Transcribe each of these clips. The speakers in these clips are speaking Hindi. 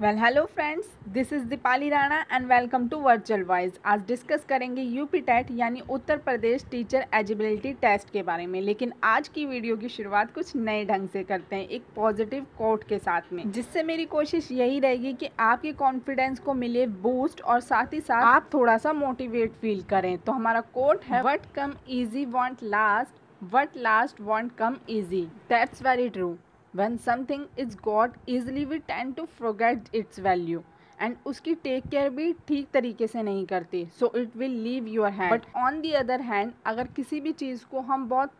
well hello friends this is Deepali Rana and welcome to Virtual Voice आज डिस्कस करेंगे यूपी टेट e यानी Uttar Pradesh teacher eligibility test के बारे में लेकिन आज की वीडियो की शुरुआत कुछ नए ढंग से करते हैं एक पॉजिटिव कोट के साथ में जिससे मेरी कोशिश यही रहेगी कि आपके कॉन्फिडेंस को मिले बूस्ट और साथ ही साथ आप थोड़ा सा मोटिवेट फील करें तो हमारा कोट है what come easy won't last what last won't come easy that's very true when something is got easily we tend to forget its value and उसकी टेक केयर भी ठीक तरीके से नहीं करती so it will leave your hand but on the other hand अगर किसी भी चीज़ को हम बहुत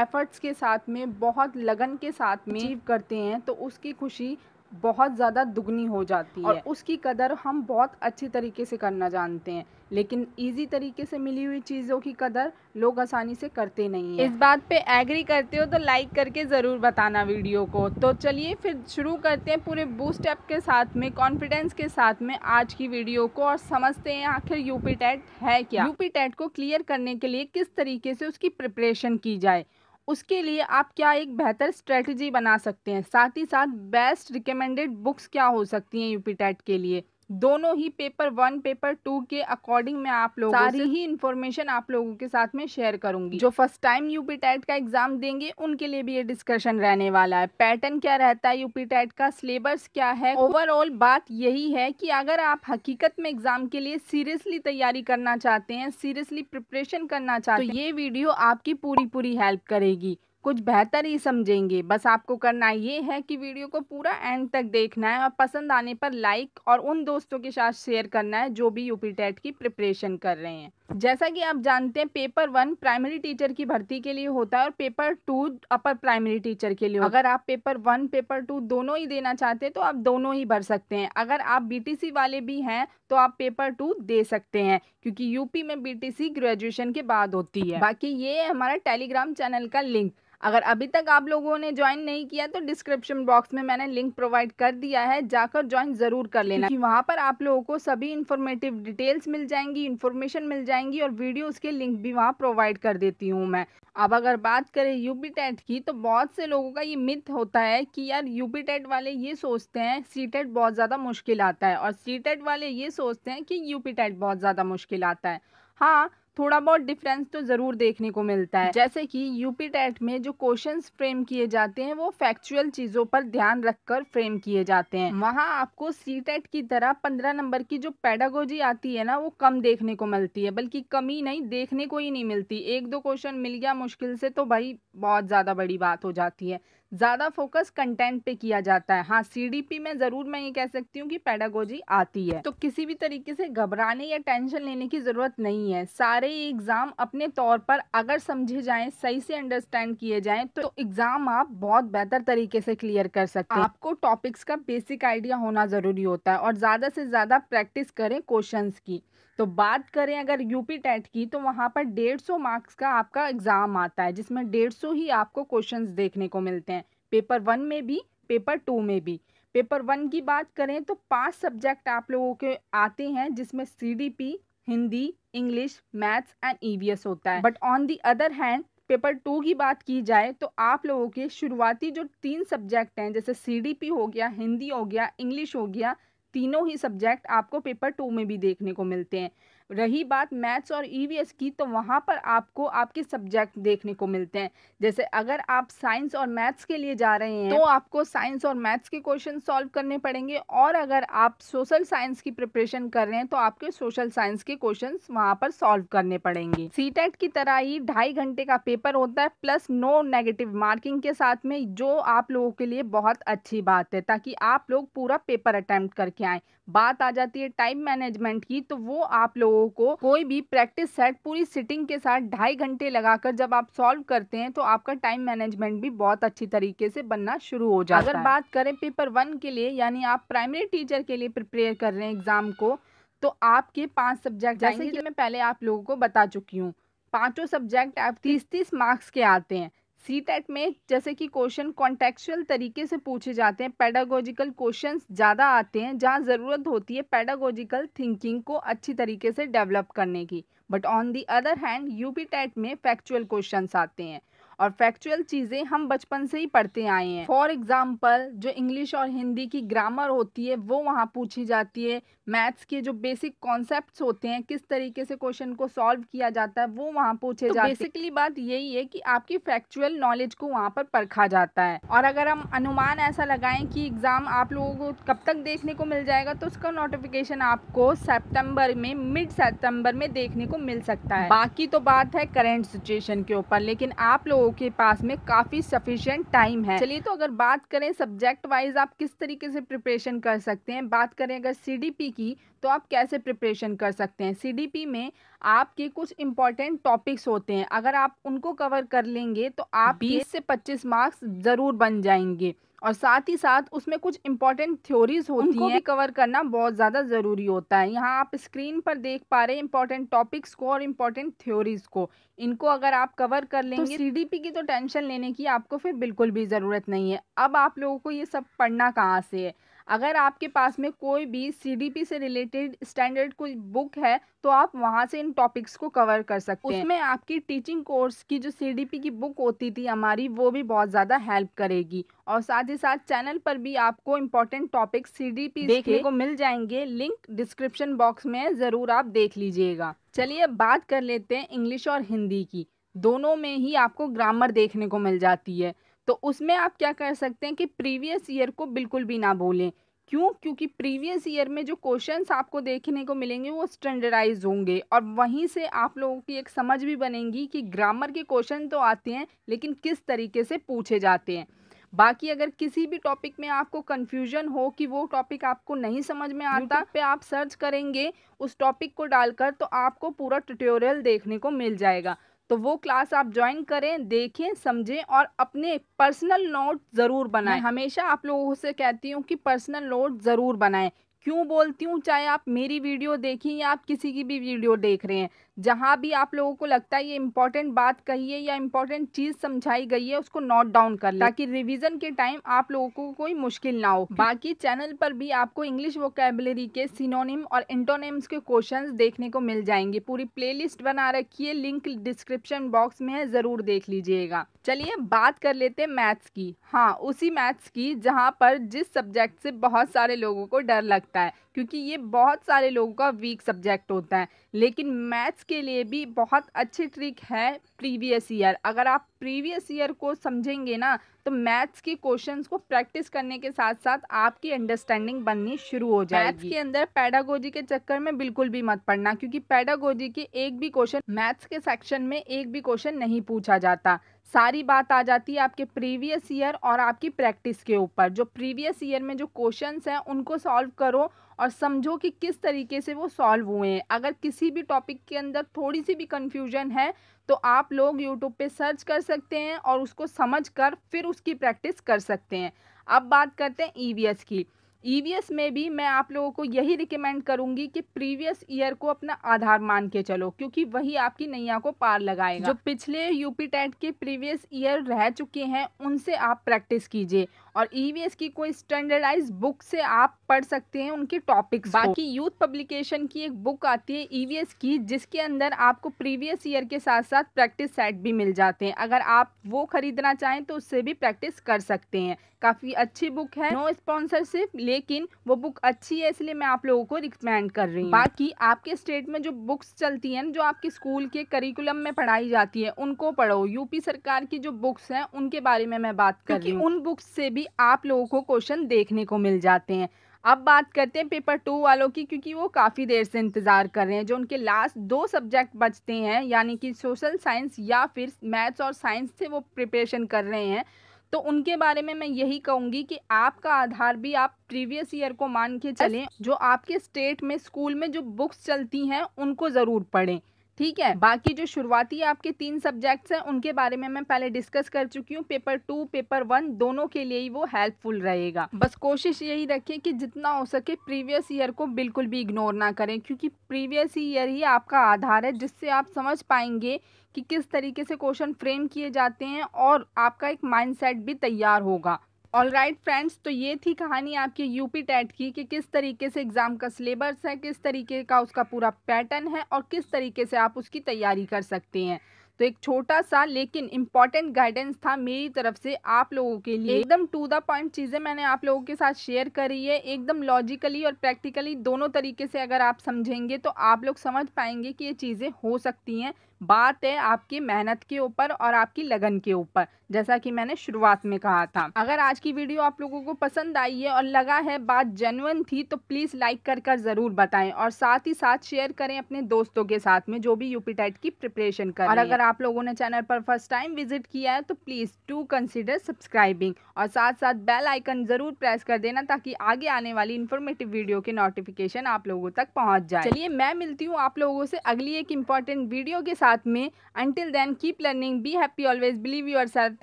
एफर्ट्स के साथ में बहुत लगन के साथ में अचीव करते हैं तो उसकी खुशी बहुत ज़्यादा दुगनी हो जाती है उसकी कदर हम बहुत अच्छे तरीके से करना जानते हैं लेकिन इजी तरीके से मिली हुई चीज़ों की कदर लोग आसानी से करते नहीं है इस बात पे एग्री करते हो तो लाइक करके ज़रूर बताना वीडियो को तो चलिए फिर शुरू करते हैं पूरे बूस्ट ऐप के साथ में कॉन्फिडेंस के साथ में आज की वीडियो को और समझते हैं आखिर यूपी टेट है क्या यूपी टेट को क्लियर करने के लिए किस तरीके से उसकी प्रिपरेशन की जाए उसके लिए आप क्या एक बेहतर स्ट्रेटजी बना सकते हैं साथ ही साथ बेस्ट रिकमेंडेड बुक्स क्या हो सकती हैं यूपी टेट के लिए दोनों ही पेपर वन पेपर टू के अकॉर्डिंग मैं आप लोगों सारी ही इन्फॉर्मेशन आप लोगों के साथ में शेयर करूंगी जो फर्स्ट टाइम यूपी टेट का एग्जाम देंगे उनके लिए भी ये डिस्कशन रहने वाला है पैटर्न क्या रहता है यूपी टेट का सिलेबस क्या है ओवरऑल बात यही है कि अगर आप हकीकत में एग्जाम के लिए सीरियसली तैयारी करना चाहते हैं सीरियसली प्रिपरेशन करना चाहते हैं तो ये वीडियो तो आपकी पूरी पूरी हेल्प करेगी कुछ बेहतर ही समझेंगे बस आपको करना ये है कि वीडियो को पूरा एंड तक देखना है और पसंद आने पर लाइक और उन दोस्तों के साथ शेयर करना है जो भी यूपी टेट की प्रिपरेशन कर रहे हैं जैसा कि आप जानते हैं पेपर वन प्राइमरी टीचर की भर्ती के लिए होता है और paper two upper primary teacher के लिए अगर आप पेपर वन पेपर टू दोनों ही देना चाहते हैं तो आप दोनों ही भर सकते हैं अगर आप बी वाले भी हैं तो आप पेपर टू दे सकते हैं क्योंकि यूपी में बी ग्रेजुएशन के बाद होती है बाकी ये है हमारा टेलीग्राम चैनल का लिंक अगर अभी तक आप लोगों ने ज्वाइन नहीं किया तो डिस्क्रिप्शन बॉक्स में मैंने लिंक प्रोवाइड कर दिया है जाकर ज्वाइन ज़रूर कर लेना क्योंकि वहाँ पर आप लोगों को सभी इन्फॉर्मेटिव डिटेल्स मिल जाएंगी इन्फॉर्मेशन मिल जाएंगी और वीडियोज़ के लिंक भी वहाँ प्रोवाइड कर देती हूँ मैं अब अगर बात करें यूपी टेट की तो बहुत से लोगों का ये मिथ होता है कि यार यूपी टेट वाले ये सोचते हैं सी टेट बहुत ज़्यादा मुश्किल आता है और सी टेट वाले ये सोचते हैं कि यूपी टेट बहुत ज़्यादा मुश्किल आता है हाँ थोड़ा बहुत डिफरेंस तो ज़रूर देखने को मिलता है जैसे कि यूपी टेट में जो क्वेश्चन फ्रेम किए जाते हैं वो फैक्चुअल चीज़ों पर ध्यान रखकर फ्रेम किए जाते हैं वहाँ आपको सी टेट की तरह पंद्रह नंबर की जो पैडागोजी आती है ना वो कम देखने को मिलती है बल्कि कमी नहीं देखने को ही नहीं मिलती एक दो क्वेश्चन मिल गया मुश्किल से तो भाई बहुत ज़्यादा बड़ी बात हो जाती है ज़्यादा फोकस कंटेंट पे किया जाता है हाँ सीडीपी में ज़रूर मैं ये कह सकती हूँ कि पैडागोजी आती है तो किसी भी तरीके से घबराने या टेंशन लेने की ज़रूरत नहीं है सारे एग्ज़ाम अपने तौर पर अगर समझे जाएं सही से अंडरस्टैंड किए जाएं तो एग्ज़ाम आप बहुत बेहतर तरीके से क्लियर कर सकते हैं आपको टॉपिक्स का बेसिक आइडिया होना ज़रूरी होता है और ज़्यादा से ज़्यादा प्रैक्टिस करें क्वेश्चन की तो बात करें अगर यूपी टेट की तो वहाँ पर डेढ़ सौ मार्क्स का आपका एग्ज़ाम आता है जिसमें डेढ़ सौ ही आपको क्वेश्चंस देखने को मिलते हैं पेपर वन में भी पेपर टू में भी पेपर वन की बात करें तो पांच सब्जेक्ट आप लोगों के आते हैं जिसमें C Hindi English maths and E e होता है but on the other hand paper two की बात की जाए तो आप लोगों के शुरुआती जो तीन सब्जेक्ट हैं जैसे सी हो गया हिंदी हो गया इंग्लिश हो गया तीनों ही सब्जेक्ट आपको पेपर टू में भी देखने को मिलते हैं रही बात मैथ्स और ईवीएस e की तो वहाँ पर आपको आपके सब्जेक्ट देखने को मिलते हैं जैसे अगर आप साइंस और मैथ्स के लिए जा रहे हैं तो, तो आपको साइंस और मैथ्स के क्वेश्चन सॉल्व करने पड़ेंगे और अगर आप सोशल साइंस की प्रिपरेशन कर रहे हैं तो आपके सोशल साइंस के क्वेश्चन वहाँ पर सॉल्व करने पड़ेंगे सी e की तरह ही ढाई घंटे का पेपर होता है प्लस नो नेगेटिव मार्किंग के साथ में जो आप लोगों के लिए बहुत अच्छी बात है ताकि आप लोग पूरा पेपर अटैम्प्ट करके आए बात आ जाती है टाइम मैनेजमेंट की तो वो आप लोगों को कोई भी प्रैक्टिस सेट पूरी सिटिंग के साथ ढाई घंटे लगाकर जब आप सॉल्व करते हैं तो आपका टाइम मैनेजमेंट भी बहुत अच्छी तरीके से बनना शुरू हो जाता अगर है अगर बात करें पेपर वन के लिए यानी आप प्राइमरी टीचर के लिए प्रिपेयर कर रहे हैं एग्जाम को तो आपके पाँच सब्जेक्ट जैसे कि मैं पहले आप लोगों को बता चुकी हूँ पांचों सब्जेक्ट आप तीस तीस मार्क्स के आते हैं सी टेट e में जैसे कि क्वेश्चन कॉन्टेक्चुअल तरीके से पूछे जाते हैं पैडागोजिकल क्वेश्चन ज़्यादा आते हैं जहाँ ज़रूरत होती है पैडागोजिकल थिंकिंग को अच्छी तरीके से डेवलप करने की but on the other hand P TET में फैक्चुअल क्वेश्चन आते हैं और फैक्चुअल चीज़ें हम बचपन से ही पढ़ते आए हैं फॉर एग्जाम्पल जो इंग्लिश और हिंदी की ग्रामर होती है वो वहाँ पूछी जाती है मैथ्स के जो बेसिक कॉन्सेप्ट होते हैं किस तरीके से क्वेश्चन को सॉल्व किया जाता है वो वहाँ पूछे तो जाते हैं बेसिकली बात यही है कि आपकी फैक्चुअल नॉलेज को वहाँ पर परखा जाता है और अगर हम अनुमान ऐसा लगाएं कि एग्ज़ाम आप लोगों को कब तक देखने को मिल जाएगा तो उसका नोटिफिकेशन आपको सेप्टेम्बर में मिड सेप्टेम्बर में देखने को मिल सकता है बाकी तो बात है करेंट सिचुएशन के ऊपर लेकिन आप लोग लोगों के पास में काफ़ी सफिशियंट टाइम है चलिए तो अगर बात करें सब्जेक्ट वाइज आप किस तरीके से प्रिपरेशन कर सकते हैं बात करें अगर सी की तो आप कैसे प्रिपरेशन कर सकते हैं सी में आपके कुछ इंपॉर्टेंट टॉपिक्स होते हैं अगर आप उनको कवर कर लेंगे तो आप बीस से पच्चीस मार्क्स ज़रूर बन जाएंगे और साथ ही साथ उसमें कुछ इम्पोर्टेंट थ्योरीज होती हैं कवर करना बहुत ज़्यादा ज़रूरी होता है यहाँ आप स्क्रीन पर देख पा रहे हैं इंपॉर्टेंट टॉपिक्स को और इम्पोर्टेंट थ्योरीज को इनको अगर आप कवर कर तो लेंगे तो सी की तो टेंशन लेने की आपको फिर बिल्कुल भी ज़रूरत नहीं है अब आप लोगों को ये सब पढ़ना कहाँ से है अगर आपके पास में कोई भी सीडीपी से रिलेटेड स्टैंडर्ड कोई बुक है तो आप वहाँ से इन टॉपिक्स को कवर कर सकते हैं उसमें आपकी टीचिंग कोर्स की जो सीडीपी की बुक होती थी हमारी वो भी बहुत ज़्यादा हेल्प करेगी और साथ ही साथ चैनल पर भी आपको इम्पोर्टेंट टॉपिक सी पी देखने को मिल जाएंगे लिंक डिस्क्रिप्शन बॉक्स में ज़रूर आप देख लीजिएगा चलिए बात कर लेते हैं इंग्लिश और हिंदी की दोनों में ही आपको ग्रामर देखने को मिल जाती है तो उसमें आप क्या कर सकते हैं कि प्रीवियस ईयर को बिल्कुल भी ना बोलें क्यों क्योंकि प्रीवियस ईयर में जो क्वेश्चंस आपको देखने को मिलेंगे वो स्टैंडर्डाइज होंगे और वहीं से आप लोगों की एक समझ भी बनेगी कि ग्रामर के क्वेश्चन तो आते हैं लेकिन किस तरीके से पूछे जाते हैं बाकी अगर किसी भी टॉपिक में आपको कन्फ्यूजन हो कि वो टॉपिक आपको नहीं समझ में आता पे आप सर्च करेंगे उस टॉपिक को डालकर तो आपको पूरा ट्यूटोरियल देखने को मिल जाएगा तो वो क्लास आप ज्वाइन करें देखें समझें और अपने पर्सनल नोट ज़रूर बनाएं हमेशा आप लोगों से कहती हूँ कि पर्सनल नोट ज़रूर बनाएं क्यों बोलती हूँ चाहे आप मेरी वीडियो देखें या आप किसी की भी वीडियो देख रहे हैं जहाँ भी आप लोगों को लगता है ये इंपॉर्टेंट बात कही है या इंपॉर्टेंट चीज़ समझाई गई है उसको नोट डाउन कर लें ताकि रिवीजन के टाइम आप लोगों को कोई मुश्किल ना हो बाकी चैनल पर भी आपको इंग्लिश वोकेबलरी के सिनोनिम और इंटोनेम्स के क्वेश्चन देखने को मिल जाएंगे पूरी प्लेलिस्ट बना रखी है लिंक डिस्क्रिप्शन बॉक्स में है ज़रूर देख लीजिएगा चलिए बात कर लेते हैं मैथ्स की हाँ उसी मैथ्स की जहाँ पर जिस सब्जेक्ट से बहुत सारे लोगों को डर लगता है क्योंकि ये बहुत सारे लोगों का वीक सब्जेक्ट होता है लेकिन मैथ्स के लिए भी बहुत अच्छी ट्रिक है प्रीवियस ईयर अगर आप प्रीवियस ईयर को समझेंगे ना तो मैथ्स के क्वेश्चंस को प्रैक्टिस करने के साथ साथ आपकी अंडरस्टैंडिंग बननी शुरू हो जाएगी मैथ्स के अंदर पैडागोजी के चक्कर में बिल्कुल भी मत पड़ना क्योंकि पैडागोजी के एक भी क्वेश्चन मैथ्स के सेक्शन में एक भी क्वेश्चन नहीं पूछा जाता सारी बात आ जाती है आपके प्रीवियस ईयर और आपकी प्रैक्टिस के ऊपर जो प्रीवियस ईयर में जो क्वेश्चंस हैं उनको सॉल्व करो और समझो कि किस तरीके से वो सॉल्व हुए हैं अगर किसी भी टॉपिक के अंदर थोड़ी सी भी कन्फ्यूजन है तो आप लोग यूट्यूब पे सर्च कर सकते हैं और उसको समझ कर फिर उसकी प्रैक्टिस कर सकते हैं अब बात करते हैं ई e की ईवीएस e में भी मैं आप लोगों को यही रिकमेंड करूंगी कि प्रीवियस ईयर को अपना आधार मान के चलो क्योंकि वही आपकी नैया को पार लगाएगा जो पिछले यूपी टेट के प्रीवियस ईयर रह चुके हैं उनसे आप प्रैक्टिस कीजिए और ईवीएस e की कोई स्टैंडर्डाइज बुक से आप पढ़ सकते हैं उनके टॉपिक्स बाकी यूथ पब्लिकेशन की एक बुक आती है ईवीएस e की जिसके अंदर आपको प्रीवियस ईयर के साथ साथ प्रैक्टिस सेट भी मिल जाते हैं अगर आप वो खरीदना चाहें तो उससे भी प्रैक्टिस कर सकते हैं काफ़ी अच्छी बुक है नो स्पॉन्सरशिप लेकिन वो बुक अच्छी है इसलिए मैं आप लोगों को रिकमेंड कर रही हूँ बाकी आपके स्टेट में जो बुक्स चलती हैं जो आपके स्कूल के करिकुलम में पढ़ाई जाती है उनको पढ़ो यूपी सरकार की जो बुक्स हैं उनके बारे में मैं बात कर रही हूँ उन बुक्स से भी आप लोगों को क्वेश्चन देखने को मिल जाते हैं अब बात करते हैं पेपर टू वालों की क्योंकि वो काफ़ी देर से इंतज़ार कर रहे हैं जो उनके लास्ट दो सब्जेक्ट बचते हैं यानी कि सोशल साइंस या फिर मैथ्स और साइंस से वो प्रिपरेशन कर रहे हैं तो उनके बारे में मैं यही कहूंगी कि आपका आधार भी आप प्रीवियस ईयर को मान के चलें जो आपके स्टेट में स्कूल में जो बुक्स चलती हैं उनको ज़रूर पढ़ें ठीक है बाकी जो शुरुआती आपके तीन सब्जेक्ट्स हैं उनके बारे में मैं पहले डिस्कस कर चुकी हूँ पेपर टू पेपर वन दोनों के लिए ही वो हेल्पफुल रहेगा बस कोशिश यही रखें कि जितना हो सके प्रीवियस ईयर को बिल्कुल भी इग्नोर ना करें क्योंकि प्रीवियस ईयर ही आपका आधार है जिससे आप समझ पाएंगे कि किस तरीके से क्वेश्चन फ्रेम किए जाते हैं और आपका एक माइंड भी तैयार होगा ऑल राइट फ्रेंड्स तो ये थी कहानी आपकी यूपी टेट की कि किस तरीके से एग्ज़ाम का सिलेबस है किस तरीके का उसका पूरा पैटर्न है और किस तरीके से आप उसकी तैयारी कर सकते हैं तो एक छोटा सा लेकिन इम्पॉर्टेंट गाइडेंस था मेरी तरफ से आप लोगों के लिए एकदम टू द पॉइंट चीज़ें मैंने आप लोगों के साथ शेयर करी है एकदम लॉजिकली और प्रैक्टिकली दोनों तरीके से अगर आप समझेंगे तो आप लोग समझ पाएंगे कि ये चीज़ें हो सकती हैं बात है आपकी मेहनत के ऊपर और आपकी लगन के ऊपर जैसा कि मैंने शुरुआत में कहा था अगर आज की वीडियो आप लोगों को पसंद आई है और लगा है बात जेनुअन थी तो प्लीज़ लाइक कर कर ज़रूर बताएं और साथ ही साथ शेयर करें अपने दोस्तों के साथ में जो भी यूपी टेट की प्रिपरेशन कर और अगर आप लोगों ने चैनल पर फर्स्ट टाइम विजिट किया है तो प्लीज़ टू कंसिडर सब्सक्राइबिंग और साथ साथ बेल आइकन ज़रूर प्रेस कर देना ताकि आगे आने वाली इन्फॉर्मेटिव वीडियो के नोटिफिकेशन आप लोगों तक पहुँच जाए चलिए मैं मिलती हूँ आप लोगों से अगली एक इम्पॉर्टेंट वीडियो के साथ साथ में until then keep learning be happy always believe yourself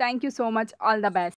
thank you so much all the best